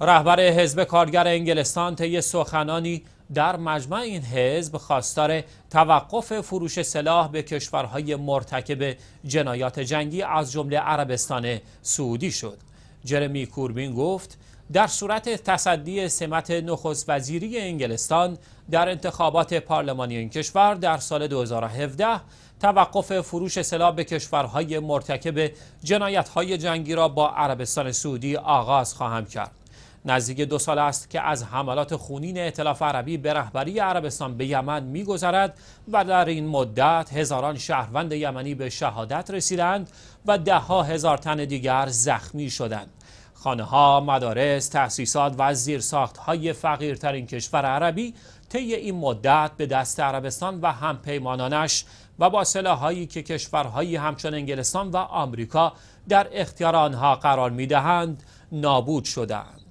رهبر حزب کارگر انگلستان طی سخنانی در مجمع این حزب خواستار توقف فروش سلاح به کشورهای مرتکب جنایات جنگی از جمله عربستان سعودی شد جرمی کوربین گفت در صورت تصدی سمت نخست وزیری انگلستان در انتخابات پارلمانی این کشور در سال 2017 توقف فروش سلاح به کشورهای مرتکب جنایتهای جنگی را با عربستان سعودی آغاز خواهم کرد نزدیک دو سال است که از حملات خونین اطلاف عربی به رهبری عربستان به یمن میگذرد و در این مدت هزاران شهروند یمنی به شهادت رسیدند و دهها هزار تن دیگر زخمی شدند خانه ها، مدارس، تأسیسات و زیرساخت های فقیرترین کشور عربی طی این مدت به دست عربستان و همپیمانانش و با سلاحهایی که کشورهایی همچون انگلستان و آمریکا در اختیار آنها قرار میدهند نابود شدند.